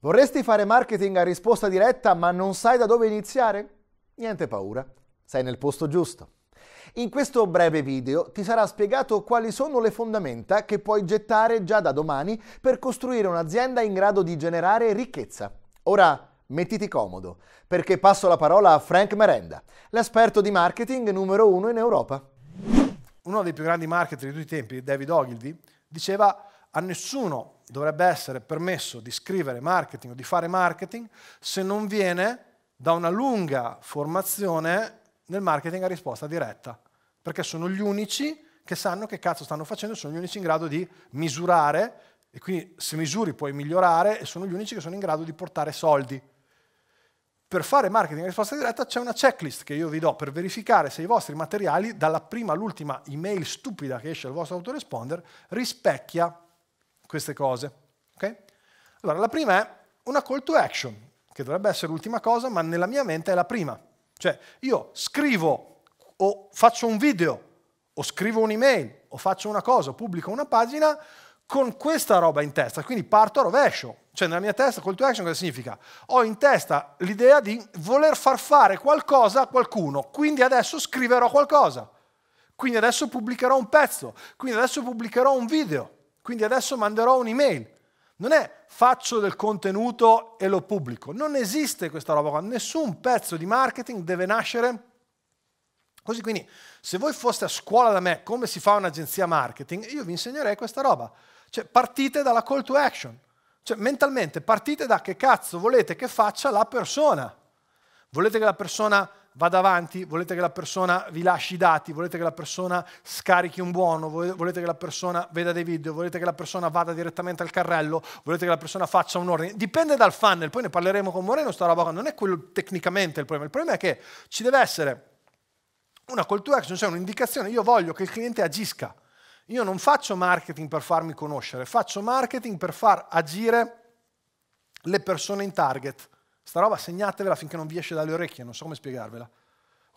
Vorresti fare marketing a risposta diretta ma non sai da dove iniziare? Niente paura, sei nel posto giusto. In questo breve video ti sarà spiegato quali sono le fondamenta che puoi gettare già da domani per costruire un'azienda in grado di generare ricchezza. Ora mettiti comodo, perché passo la parola a Frank Merenda, l'esperto di marketing numero uno in Europa. Uno dei più grandi marketer di tutti i tempi, David Ogilvy, diceva a nessuno dovrebbe essere permesso di scrivere marketing o di fare marketing se non viene da una lunga formazione nel marketing a risposta diretta, perché sono gli unici che sanno che cazzo stanno facendo, sono gli unici in grado di misurare e quindi se misuri puoi migliorare e sono gli unici che sono in grado di portare soldi. Per fare marketing a risposta diretta c'è una checklist che io vi do per verificare se i vostri materiali, dalla prima all'ultima email stupida che esce al vostro autoresponder, rispecchia queste cose. Okay? Allora, la prima è una call to action, che dovrebbe essere l'ultima cosa, ma nella mia mente è la prima. Cioè, io scrivo o faccio un video, o scrivo un'email, o faccio una cosa, o pubblico una pagina con questa roba in testa, quindi parto a rovescio. Cioè, nella mia testa, call to action cosa significa? Ho in testa l'idea di voler far fare qualcosa a qualcuno, quindi adesso scriverò qualcosa, quindi adesso pubblicherò un pezzo, quindi adesso pubblicherò un video. Quindi adesso manderò un'email. Non è faccio del contenuto e lo pubblico. Non esiste questa roba qua. Nessun pezzo di marketing deve nascere così. Quindi se voi foste a scuola da me come si fa un'agenzia marketing, io vi insegnerei questa roba. Cioè partite dalla call to action. Cioè mentalmente partite da che cazzo volete che faccia la persona. Volete che la persona vada avanti, volete che la persona vi lasci i dati, volete che la persona scarichi un buono, volete che la persona veda dei video, volete che la persona vada direttamente al carrello, volete che la persona faccia un ordine. Dipende dal funnel, poi ne parleremo con Moreno, sta roba qua. non è quello tecnicamente il problema, il problema è che ci deve essere una call to action, cioè un'indicazione, io voglio che il cliente agisca. Io non faccio marketing per farmi conoscere, faccio marketing per far agire le persone in target. Sta roba segnatevela finché non vi esce dalle orecchie, non so come spiegarvela.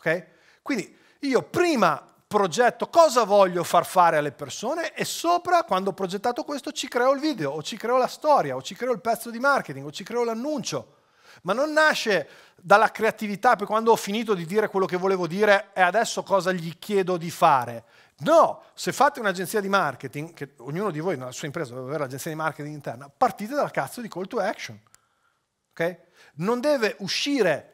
Okay? Quindi io prima progetto cosa voglio far fare alle persone e sopra, quando ho progettato questo, ci creo il video, o ci creo la storia, o ci creo il pezzo di marketing, o ci creo l'annuncio. Ma non nasce dalla creatività, poi quando ho finito di dire quello che volevo dire e adesso cosa gli chiedo di fare. No, se fate un'agenzia di marketing, che ognuno di voi nella sua impresa deve avere l'agenzia di marketing interna, partite dal cazzo di call to action. Okay? Non deve uscire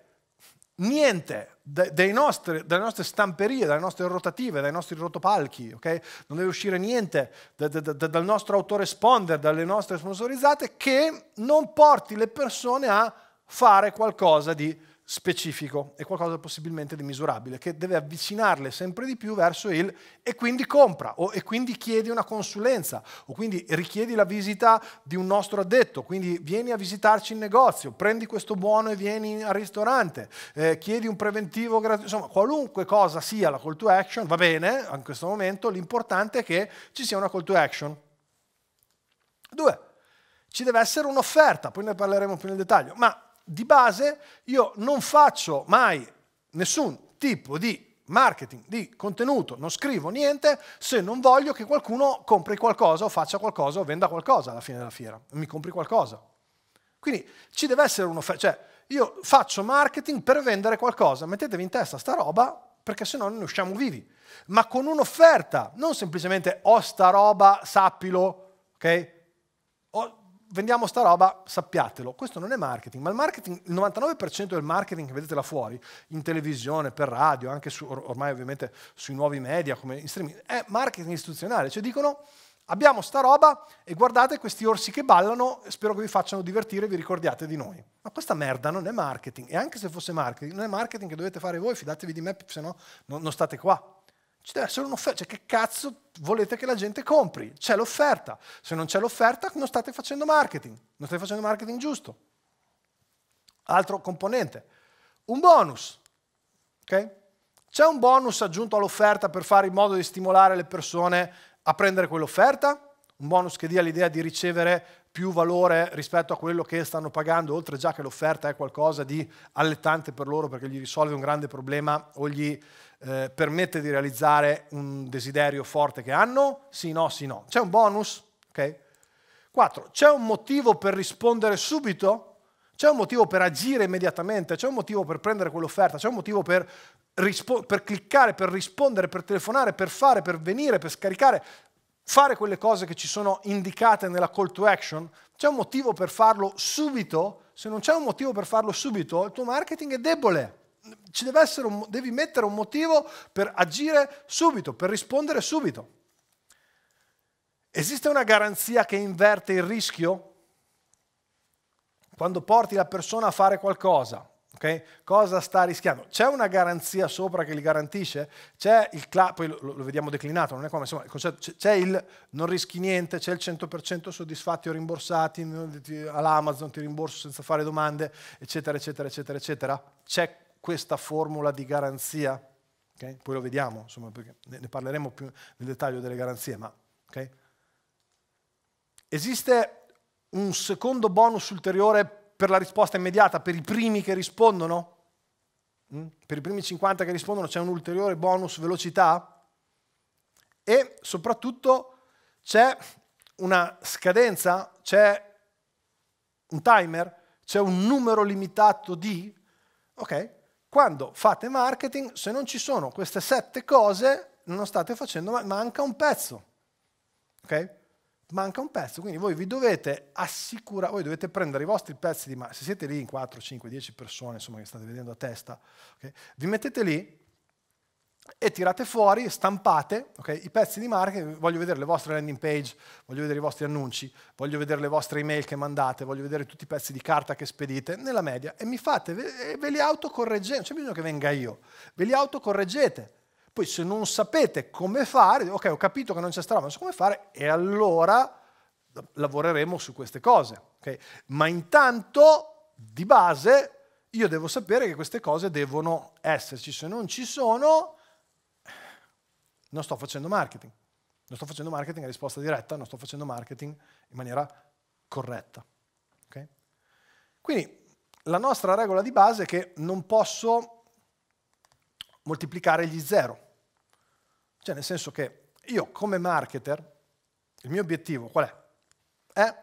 niente dei nostri, dalle nostre stamperie, dalle nostre rotative, dai nostri rotopalchi, ok? non deve uscire niente dal nostro autoresponder, dalle nostre sponsorizzate, che non porti le persone a fare qualcosa di specifico, è qualcosa possibilmente di misurabile, che deve avvicinarle sempre di più verso il e quindi compra o e quindi chiedi una consulenza o quindi richiedi la visita di un nostro addetto, quindi vieni a visitarci in negozio, prendi questo buono e vieni al ristorante, eh, chiedi un preventivo gratuito, insomma qualunque cosa sia la call to action va bene in questo momento, l'importante è che ci sia una call to action. Due, ci deve essere un'offerta, poi ne parleremo più nel dettaglio, ma di base io non faccio mai nessun tipo di marketing di contenuto, non scrivo niente se non voglio che qualcuno compri qualcosa o faccia qualcosa o venda qualcosa alla fine della fiera, mi compri qualcosa. Quindi ci deve essere un'offerta, cioè io faccio marketing per vendere qualcosa, mettetevi in testa sta roba perché se no non ne usciamo vivi, ma con un'offerta, non semplicemente ho oh, sta roba, sappilo, ok? Oh, vendiamo sta roba, sappiatelo, questo non è marketing, ma il marketing, il 99% del marketing che vedete là fuori, in televisione, per radio, anche su, ormai ovviamente sui nuovi media, come in streaming, è marketing istituzionale, cioè dicono abbiamo sta roba e guardate questi orsi che ballano, spero che vi facciano divertire e vi ricordiate di noi. Ma questa merda non è marketing, e anche se fosse marketing, non è marketing che dovete fare voi, fidatevi di me, se no non state qua ci deve essere un'offerta, cioè che cazzo volete che la gente compri? C'è l'offerta, se non c'è l'offerta non state facendo marketing, non state facendo marketing giusto. Altro componente, un bonus, ok? C'è un bonus aggiunto all'offerta per fare in modo di stimolare le persone a prendere quell'offerta? Un bonus che dia l'idea di ricevere più valore rispetto a quello che stanno pagando, oltre già che l'offerta è qualcosa di allettante per loro perché gli risolve un grande problema o gli eh, permette di realizzare un desiderio forte che hanno? Sì, no, sì, no. C'è un bonus? Ok. 4. C'è un motivo per rispondere subito? C'è un motivo per agire immediatamente? C'è un motivo per prendere quell'offerta? C'è un motivo per, per cliccare, per rispondere, per telefonare, per fare, per venire, per scaricare? fare quelle cose che ci sono indicate nella call to action, c'è un motivo per farlo subito? Se non c'è un motivo per farlo subito, il tuo marketing è debole. Un, devi mettere un motivo per agire subito, per rispondere subito. Esiste una garanzia che inverte il rischio? Quando porti la persona a fare qualcosa, Okay? Cosa sta rischiando? C'è una garanzia sopra che li garantisce? C'è il cla- poi lo, lo, vediamo declinato, non è come, insomma, il concetto, c'è, il non rischi niente, c'è il 100% soddisfatti o rimborsati all'Amazon, ti rimborso senza fare domande, eccetera, eccetera, eccetera, eccetera. C'è questa formula di garanzia? Okay? Poi lo vediamo, insomma, perché ne, parleremo più nel dettaglio delle garanzie, ma okay? esiste un secondo bonus ulteriore per la risposta immediata, per i primi che rispondono? Mm? Per i primi 50 che rispondono c'è un ulteriore bonus velocità? E soprattutto c'è una scadenza, c'è un timer, c'è un numero limitato di... Ok, quando fate marketing, se non ci sono queste sette cose, non state facendo, manca un pezzo. Ok? manca un pezzo, quindi voi vi dovete assicurare, voi dovete prendere i vostri pezzi di mano, se siete lì in 4, 5, 10 persone, insomma che state vedendo a testa, okay, vi mettete lì e tirate fuori, stampate okay, i pezzi di marketing, voglio vedere le vostre landing page, voglio vedere i vostri annunci, voglio vedere le vostre email che mandate, voglio vedere tutti i pezzi di carta che spedite, nella media, e mi fate, ve, ve li autocorreggete, non c'è bisogno che venga io, ve li autocorreggete poi se non sapete come fare, ok, ho capito che non c'è strada, ma non so come fare, e allora lavoreremo su queste cose. Okay? Ma intanto, di base, io devo sapere che queste cose devono esserci. Se non ci sono, non sto facendo marketing. Non sto facendo marketing a risposta diretta, non sto facendo marketing in maniera corretta. Okay? Quindi la nostra regola di base è che non posso moltiplicare gli zero. Cioè nel senso che io come marketer, il mio obiettivo qual è? È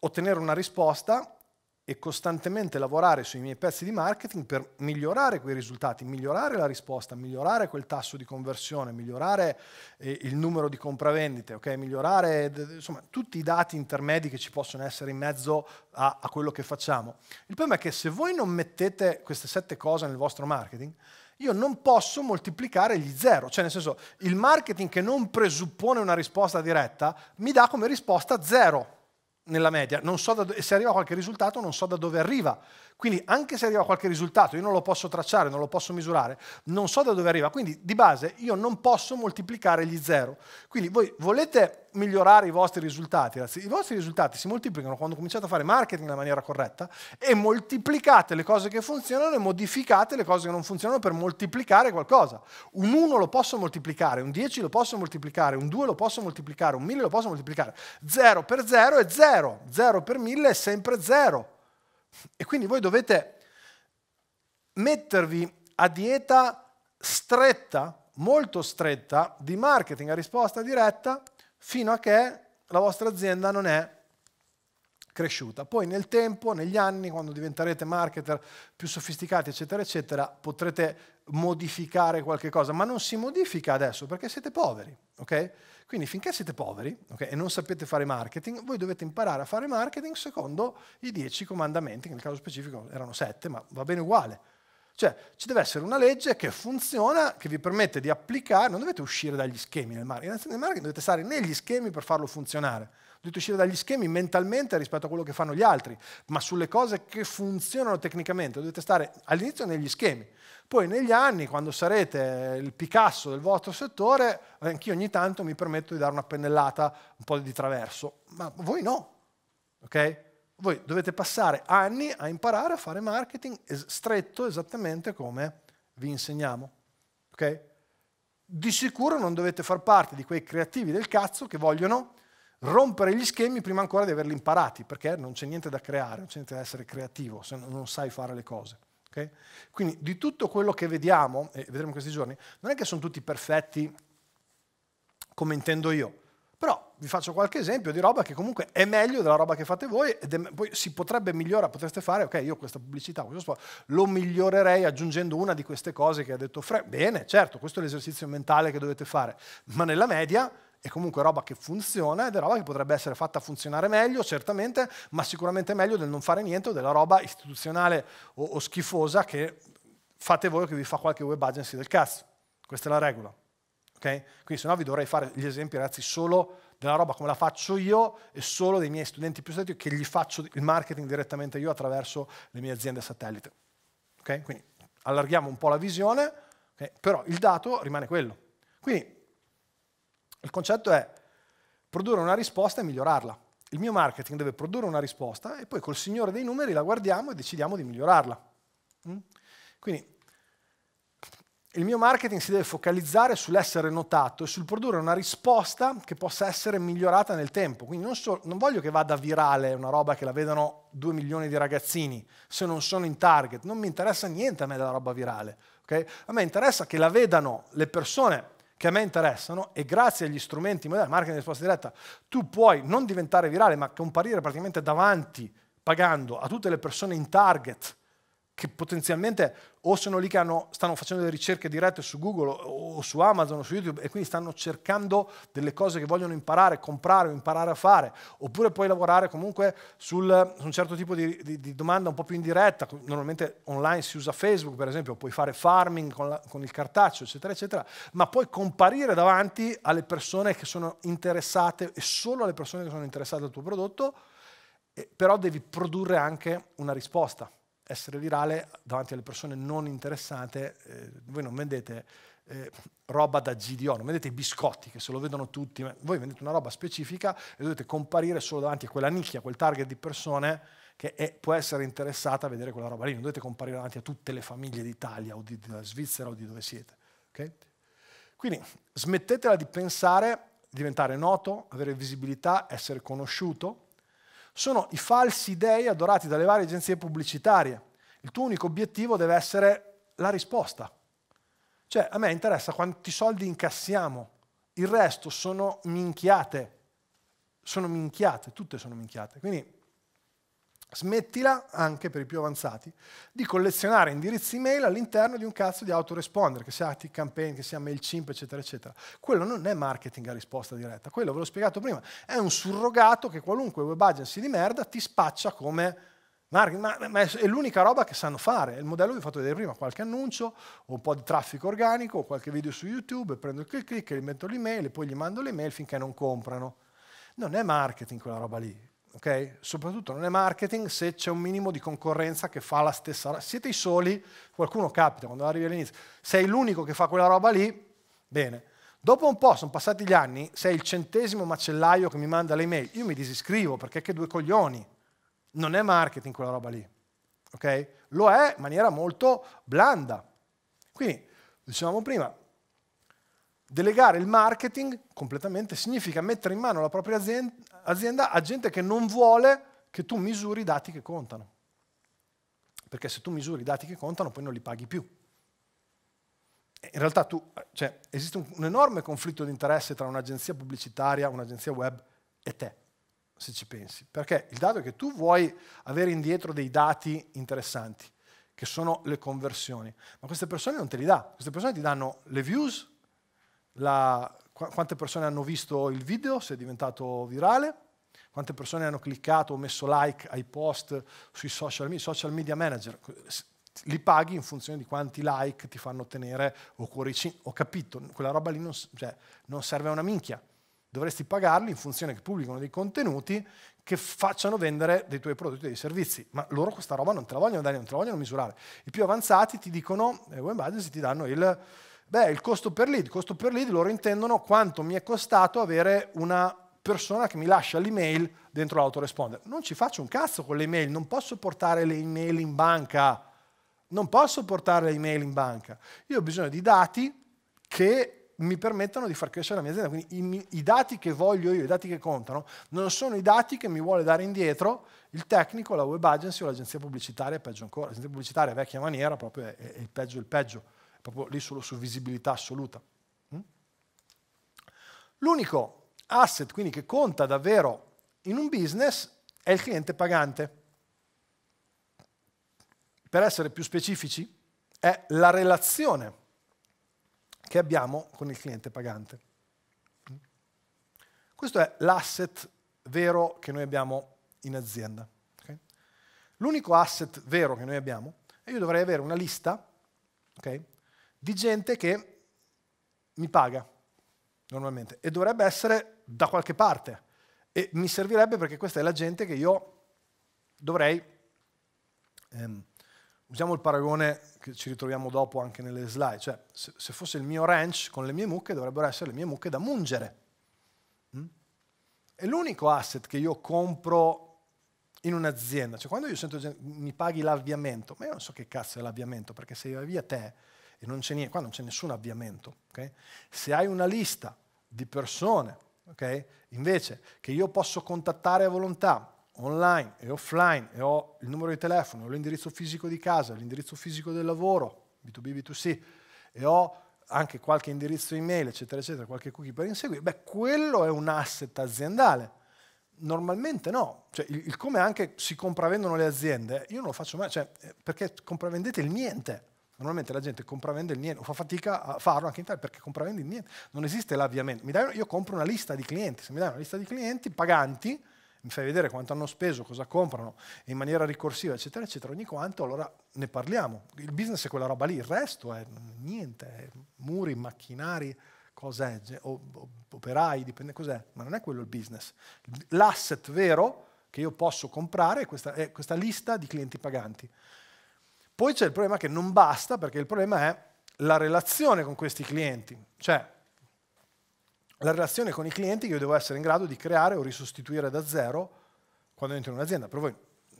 ottenere una risposta e costantemente lavorare sui miei pezzi di marketing per migliorare quei risultati, migliorare la risposta, migliorare quel tasso di conversione, migliorare eh, il numero di compravendite, okay? migliorare insomma, tutti i dati intermedi che ci possono essere in mezzo a, a quello che facciamo. Il problema è che se voi non mettete queste sette cose nel vostro marketing, io non posso moltiplicare gli zero, cioè nel senso il marketing che non presuppone una risposta diretta mi dà come risposta zero nella media, non so da, se arriva a qualche risultato non so da dove arriva, quindi anche se arriva qualche risultato, io non lo posso tracciare, non lo posso misurare, non so da dove arriva. Quindi di base io non posso moltiplicare gli zero. Quindi voi volete migliorare i vostri risultati, ragazzi. I vostri risultati si moltiplicano quando cominciate a fare marketing nella maniera corretta e moltiplicate le cose che funzionano e modificate le cose che non funzionano per moltiplicare qualcosa. Un 1 lo posso moltiplicare, un 10 lo posso moltiplicare, un 2 lo posso moltiplicare, un 1000 lo posso moltiplicare. 0 per 0 è 0, 0 per 1000 è sempre 0. E quindi voi dovete mettervi a dieta stretta, molto stretta, di marketing a risposta diretta, fino a che la vostra azienda non è cresciuta. Poi nel tempo, negli anni, quando diventerete marketer più sofisticati, eccetera, eccetera, potrete modificare qualche cosa, ma non si modifica adesso perché siete poveri, ok? Quindi finché siete poveri okay, e non sapete fare marketing, voi dovete imparare a fare marketing secondo i dieci comandamenti, che nel caso specifico erano sette, ma va bene uguale. Cioè ci deve essere una legge che funziona, che vi permette di applicare, non dovete uscire dagli schemi nel marketing, nel marketing dovete stare negli schemi per farlo funzionare dovete uscire dagli schemi mentalmente rispetto a quello che fanno gli altri, ma sulle cose che funzionano tecnicamente dovete stare all'inizio negli schemi. Poi negli anni, quando sarete il Picasso del vostro settore, anch'io ogni tanto mi permetto di dare una pennellata un po' di traverso, ma voi no, ok? Voi dovete passare anni a imparare a fare marketing stretto esattamente come vi insegniamo, ok? Di sicuro non dovete far parte di quei creativi del cazzo che vogliono rompere gli schemi prima ancora di averli imparati, perché non c'è niente da creare, non c'è niente da essere creativo se non sai fare le cose. Okay? Quindi di tutto quello che vediamo, e vedremo in questi giorni, non è che sono tutti perfetti come intendo io, però vi faccio qualche esempio di roba che comunque è meglio della roba che fate voi ed è, poi si potrebbe migliorare, potreste fare, ok, io questa pubblicità, questo sport, lo migliorerei aggiungendo una di queste cose che ha detto Fred. Bene, certo, questo è l'esercizio mentale che dovete fare, ma nella media è comunque roba che funziona ed è roba che potrebbe essere fatta funzionare meglio, certamente, ma sicuramente meglio del non fare niente o della roba istituzionale o, o schifosa che fate voi o che vi fa qualche web agency del cazzo. Questa è la regola. Okay? Quindi se no vi dovrei fare gli esempi, ragazzi, solo della roba come la faccio io e solo dei miei studenti più stretti che gli faccio il marketing direttamente io attraverso le mie aziende satellite. Okay? Quindi allarghiamo un po' la visione, okay? però il dato rimane quello. Quindi il concetto è produrre una risposta e migliorarla. Il mio marketing deve produrre una risposta e poi col signore dei numeri la guardiamo e decidiamo di migliorarla. Mm? Quindi il mio marketing si deve focalizzare sull'essere notato e sul produrre una risposta che possa essere migliorata nel tempo. Quindi non, so, non, voglio che vada virale una roba che la vedano 2 milioni di ragazzini se non sono in target. Non mi interessa niente a me della roba virale. Okay? A me interessa che la vedano le persone che a me interessano e grazie agli strumenti moderni, marketing di risposta diretta, tu puoi non diventare virale ma comparire praticamente davanti, pagando a tutte le persone in target che potenzialmente o sono lì che hanno, stanno facendo delle ricerche dirette su Google o su Amazon o su YouTube e quindi stanno cercando delle cose che vogliono imparare, comprare o imparare a fare, oppure puoi lavorare comunque sul, su un certo tipo di, di, di, domanda un po' più indiretta, normalmente online si usa Facebook per esempio, puoi fare farming con, la, con il cartaccio eccetera eccetera, ma puoi comparire davanti alle persone che sono interessate e solo alle persone che sono interessate al tuo prodotto, però devi produrre anche una risposta essere virale davanti alle persone non interessate, eh, voi non vendete eh, roba da GDO, non vendete i biscotti che se lo vedono tutti, voi vendete una roba specifica e dovete comparire solo davanti a quella nicchia, a quel target di persone che è, può essere interessata a vedere quella roba lì, non dovete comparire davanti a tutte le famiglie d'Italia o di, della Svizzera o di dove siete. Okay? Quindi smettetela di pensare, diventare noto, avere visibilità, essere conosciuto sono i falsi dei adorati dalle varie agenzie pubblicitarie. Il tuo unico obiettivo deve essere la risposta. Cioè, a me interessa quanti soldi incassiamo, il resto sono minchiate, sono minchiate, tutte sono minchiate. Quindi smettila, anche per i più avanzati, di collezionare indirizzi email all'interno di un cazzo di autoresponder, che sia T-Campaign, che sia MailChimp, eccetera, eccetera. Quello non è marketing a risposta diretta, quello ve l'ho spiegato prima, è un surrogato che qualunque web agency di merda ti spaccia come marketing, ma, ma è l'unica roba che sanno fare, è il modello che vi ho fatto vedere prima, qualche annuncio, o un po' di traffico organico, o qualche video su YouTube, prendo il click click, gli metto l'email e poi gli mando l'email finché non comprano. Non è marketing quella roba lì, Okay? Soprattutto non è marketing se c'è un minimo di concorrenza che fa la stessa roba. Siete i soli, qualcuno capita quando arrivi all'inizio, sei l'unico che fa quella roba lì, bene. Dopo un po', sono passati gli anni, sei il centesimo macellaio che mi manda le email, io mi disiscrivo perché che due coglioni. Non è marketing quella roba lì, ok? Lo è in maniera molto blanda. Quindi, dicevamo prima, Delegare il marketing completamente significa mettere in mano la propria azienda a gente che non vuole che tu misuri i dati che contano. Perché se tu misuri i dati che contano poi non li paghi più. In realtà tu, cioè, esiste un, un, enorme conflitto di interesse tra un'agenzia pubblicitaria, un'agenzia web e te, se ci pensi. Perché il dato è che tu vuoi avere indietro dei dati interessanti, che sono le conversioni, ma queste persone non te li dà. Queste persone ti danno le views, la, quante persone hanno visto il video, se è diventato virale, quante persone hanno cliccato o messo like ai post sui social media, social media manager. Li paghi in funzione di quanti like ti fanno ottenere o cuoricini. Ho capito, quella roba lì non, cioè, non serve a una minchia. Dovresti pagarli in funzione che pubblicano dei contenuti che facciano vendere dei tuoi prodotti e dei servizi, ma loro questa roba non te la vogliono dare, non te la vogliono misurare. I più avanzati ti dicono, eh, web agency ti danno il Beh, il costo per lead, il costo per lead loro intendono quanto mi è costato avere una persona che mi lascia l'email dentro l'autoresponder. Non ci faccio un cazzo con le email, non posso portare le email in banca. Non posso portare le email in banca. Io ho bisogno di dati che mi permettano di far crescere la mia azienda. Quindi i, i dati che voglio io, i dati che contano, non sono i dati che mi vuole dare indietro il tecnico, la web agency o l'agenzia pubblicitaria, peggio ancora. L'agenzia pubblicitaria è vecchia maniera, proprio è, è il peggio il peggio proprio lì solo su visibilità assoluta. Mm? L'unico asset quindi che conta davvero in un business è il cliente pagante. Per essere più specifici, è la relazione che abbiamo con il cliente pagante. Mm? Questo è l'asset vero che noi abbiamo in azienda. Okay? L'unico asset vero che noi abbiamo è io dovrei avere una lista okay, di gente che mi paga normalmente e dovrebbe essere da qualche parte e mi servirebbe perché questa è la gente che io dovrei, ehm, usiamo il paragone che ci ritroviamo dopo anche nelle slide, cioè se, se, fosse il mio ranch con le mie mucche dovrebbero essere le mie mucche da mungere. Mm? È l'unico asset che io compro in un'azienda, cioè quando io sento mi paghi l'avviamento, ma io non so che cazzo è l'avviamento perché se io via te e non c'è niente, qua non c'è nessun avviamento. Okay? Se hai una lista di persone, okay, invece, che io posso contattare a volontà, online e offline, e ho il numero di telefono, l'indirizzo fisico di casa, l'indirizzo fisico del lavoro, B2B, B2C, e ho anche qualche indirizzo email, eccetera, eccetera, qualche cookie per inseguire, beh, quello è un asset aziendale. Normalmente no, cioè, il, il come anche si compravendono le aziende, io non lo faccio mai, cioè, eh, perché compravendete il niente. Normalmente la gente compra compravende il niente, o fa fatica a farlo anche in Italia perché compra compravende il niente, non esiste l'avviamento. Una, io compro una lista di clienti, se mi dai una lista di clienti paganti, mi fai vedere quanto hanno speso, cosa comprano in maniera ricorsiva, eccetera, eccetera, ogni quanto, allora ne parliamo. Il business è quella roba lì, il resto è niente, è muri, macchinari, cos'è, operai, dipende cos'è, ma non è quello il business. L'asset vero che io posso comprare è questa, è questa lista di clienti paganti. Poi c'è il problema che non basta, perché il problema è la relazione con questi clienti, cioè la relazione con i clienti che io devo essere in grado di creare o risostituire da zero quando entro in un'azienda. Per voi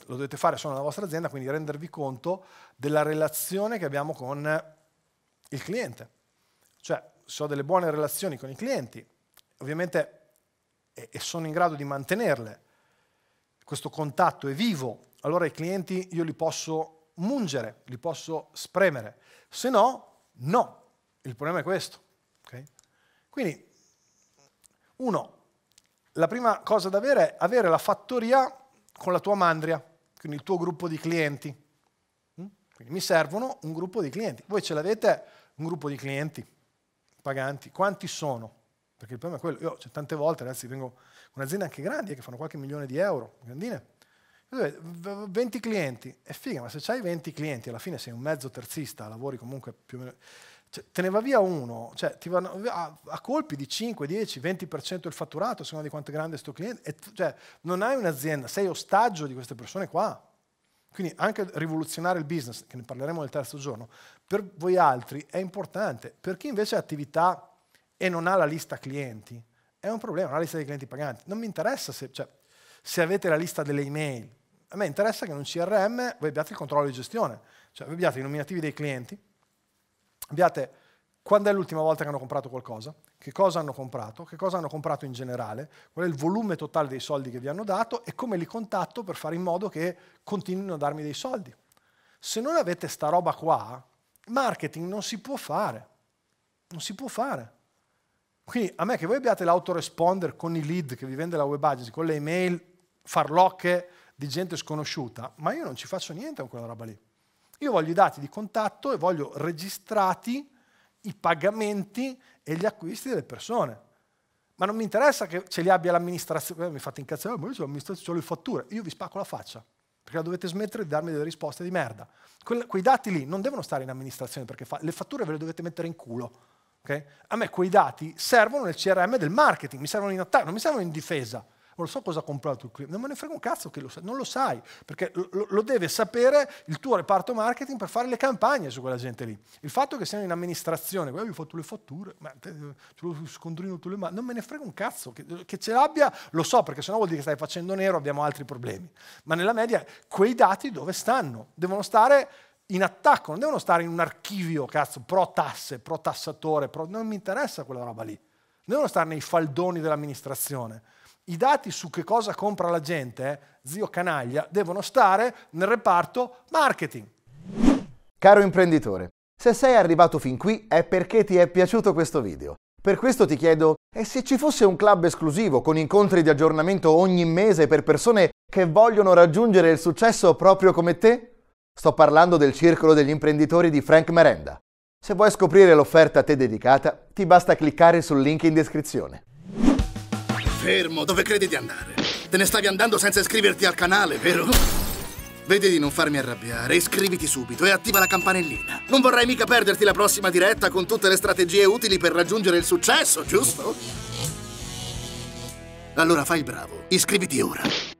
lo dovete fare solo nella vostra azienda, quindi rendervi conto della relazione che abbiamo con il cliente. Cioè, se ho delle buone relazioni con i clienti, ovviamente, e sono in grado di mantenerle, questo contatto è vivo, allora i clienti io li posso mungere, li posso spremere, se no, no. Il problema è questo. Okay? Quindi, uno, la prima cosa da avere è avere la fattoria con la tua mandria, quindi il tuo gruppo di clienti. Mm? Quindi mi servono un gruppo di clienti. Voi ce l'avete un gruppo di clienti paganti? Quanti sono? Perché il problema è quello. Io cioè, tante volte, ragazzi, vengo con aziende anche grandi eh, che fanno qualche milione di euro, grandine 20 clienti, è figa, ma se hai 20 clienti, alla fine sei un mezzo terzista, lavori comunque più o meno... Cioè, te ne va via uno, cioè, a, a, colpi di 5, 10, 20% il fatturato, secondo di quanto è grande sto cliente, e, cioè, non hai un'azienda, sei ostaggio di queste persone qua. Quindi anche rivoluzionare il business, che ne parleremo nel terzo giorno, per voi altri è importante. Per chi invece ha attività e non ha la lista clienti, è un problema, non ha la lista dei clienti paganti. Non mi interessa se, cioè, se avete la lista delle email, a me interessa che in un CRM voi abbiate il controllo di gestione, cioè voi abbiate i nominativi dei clienti, abbiate quando è l'ultima volta che hanno comprato qualcosa, che cosa hanno comprato, che cosa hanno comprato in generale, qual è il volume totale dei soldi che vi hanno dato e come li contatto per fare in modo che continuino a darmi dei soldi. Se non avete sta roba qua, marketing non si può fare. Non si può fare. Quindi a me che voi abbiate l'autoresponder con i lead che vi vende la web agency, con le email farlocche di gente sconosciuta, ma io non ci faccio niente con quella roba lì. Io voglio i dati di contatto e voglio registrati i pagamenti e gli acquisti delle persone. Ma non mi interessa che ce li abbia l'amministrazione, eh, mi fate incazzare, ma io ho l'amministrazione, ho le fatture, io vi spacco la faccia, perché la dovete smettere di darmi delle risposte di merda. Que quei dati lì non devono stare in amministrazione, perché fa le fatture ve le dovete mettere in culo. Okay? A me quei dati servono nel CRM del marketing, mi servono in attacco, non mi servono in difesa non so cosa ha comprato il cliente, non me ne frega un cazzo che lo sai, non lo sai, perché lo, lo, deve sapere il tuo reparto marketing per fare le campagne su quella gente lì. Il fatto che siano in amministrazione, guarda, io ho fatto le fatture, ma te, lo scontrino tu le mani, non me ne frega un cazzo, che, che ce l'abbia lo so, perché sennò vuol dire che stai facendo nero, abbiamo altri problemi. Ma nella media quei dati dove stanno? Devono stare in attacco, non devono stare in un archivio, cazzo, pro tasse, pro tassatore, pro... non mi interessa quella roba lì. devono stare nei faldoni dell'amministrazione i dati su che cosa compra la gente, eh, zio canaglia, devono stare nel reparto marketing. Caro imprenditore, se sei arrivato fin qui è perché ti è piaciuto questo video. Per questo ti chiedo, e se ci fosse un club esclusivo con incontri di aggiornamento ogni mese per persone che vogliono raggiungere il successo proprio come te? Sto parlando del Circolo degli Imprenditori di Frank Merenda. Se vuoi scoprire l'offerta a te dedicata, ti basta cliccare sul link in descrizione. Fermo, dove credi di andare? Te ne stavi andando senza iscriverti al canale, vero? Vedi di non farmi arrabbiare, iscriviti subito e attiva la campanellina. Non vorrai mica perderti la prossima diretta con tutte le strategie utili per raggiungere il successo, giusto? Allora fai il bravo, iscriviti ora.